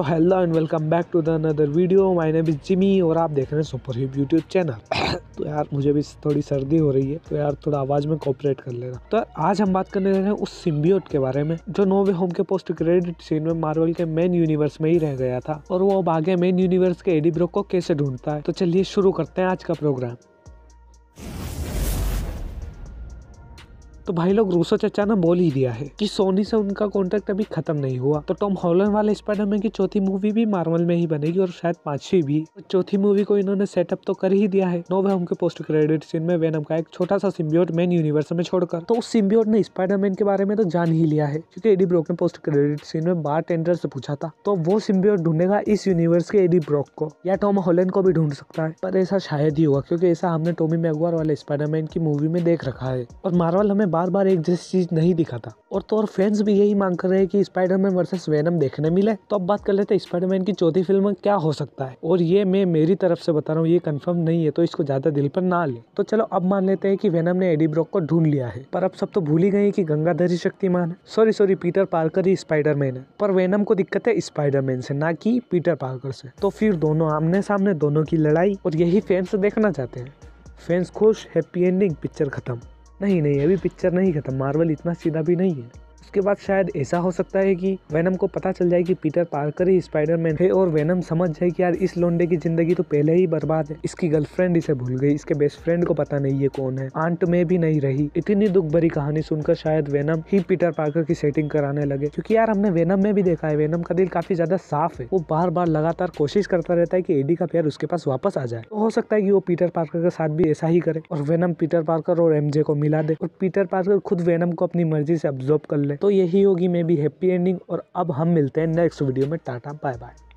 तो hello and welcome back to the another video my name is Jimmy और आप देख रहे हैं सुपर हिप यूट्यूब चैनल तो यार मुझे भी थोड़ी सर्दी हो रही है तो यार थोड़ा आवाज़ में कॉपरेट कर लेना तो आज हम बात करने जा रहे हैं उस सिम्बियोट के बारे में जो नो वे होम के पोस्ट क्रेडिट सीन में मार्वल के मेन यूनिवर्स में ही रह गया था और वो अब आगे मेन यूनिवर्स के एडी ब्रोक को कैसे ढूंढता है तो चलिए शुरू करते हैं आज का प्रोग्राम तो भाई लोग रूसो चचा ने बोल ही दिया है कि सोनी से उनका कॉन्ट्रैक्ट अभी खत्म नहीं हुआ तो टॉम हॉलन वाले स्पाइडरमैन की चौथी मूवी भी मार्वल में ही बनेगी और शायद पांचवी भी तो चौथी मूवी को इन्होंने सेटअप तो कर ही दिया है नो वे के पोस्ट क्रेडिट सीन में वेनम का एक छोटा सा सिम्बियोट मेन यूनिवर्स में छोड़कर तो उस सिम्बियोट ने स्पाइडरमैन के बारे में तो जान ही लिया है क्योंकि एडी ब्रोक ने पोस्ट क्रेडिट सीन में बार टेंडर से पूछा था तो वो सिम्बियोट ढूंढेगा इस यूनिवर्स के एडी ब्रोक को या टॉम हॉलैंड को भी ढूंढ सकता है पर ऐसा शायद ही हुआ क्योंकि ऐसा हमने टोमी मैगवार वाले स्पाइडरमैन की मूवी में देख रखा है और मार्वल हमें बार बार एक जैसी चीज नहीं दिखा था और तो और फैंस भी यही मांग कर रहे हैं कि स्पाइडरमैन वर्सेस वेनम देखने मिले तो अब बात कर लेते हैं स्पाइडरमैन की चौथी फिल्म क्या हो सकता है और ये मैं मेरी तरफ से बता रहा हूँ ये कंफर्म नहीं है तो इसको ज्यादा दिल पर ना ले तो चलो अब मान लेते हैं कि वेनम ने एडी ब्रॉक को ढूंढ लिया है पर अब सब तो भूल ही गए की गंगाधरी शक्तिमान है सॉरी सॉरी पीटर पार्कर ही स्पाइडरमैन है पर वेनम को दिक्कत है स्पाइडरमैन से ना की पीटर पार्कर से तो फिर दोनों आमने सामने दोनों की लड़ाई और यही फैंस देखना चाहते हैं फैंस खुश हैप्पी एंडिंग पिक्चर खत्म नहीं नहीं अभी पिक्चर नहीं ख़त्म मार्वल इतना सीधा भी नहीं है उसके बाद शायद ऐसा हो सकता है कि वेनम को पता चल जाए कि पीटर पार्कर ही स्पाइडरमैन है और वेनम समझ जाए कि यार इस लोंडे की जिंदगी तो पहले ही बर्बाद है इसकी गर्लफ्रेंड इसे भूल गई इसके बेस्ट फ्रेंड को पता नहीं ये कौन है आंट में भी नहीं रही इतनी दुख भरी कहानी सुनकर शायद वेनम ही पीटर पार्कर की सेटिंग कराने लगे क्योंकि यार हमने वेनम में भी देखा है वेनम का दिल काफी ज्यादा साफ है वो बार बार लगातार कोशिश करता रहता है की एडी का प्यार उसके पास वापस आ जाए तो हो सकता है की वो पीटर पार्कर के साथ भी ऐसा ही करे और वेनम पीटर पार्कर और एमजे को मिला दे और पीटर पार्कर खुद वेनम को अपनी मर्जी से ऑब्जॉर्व कर ले तो यही होगी मे बी हैप्पी एंडिंग और अब हम मिलते हैं नेक्स्ट वीडियो में टाटा बाय बाय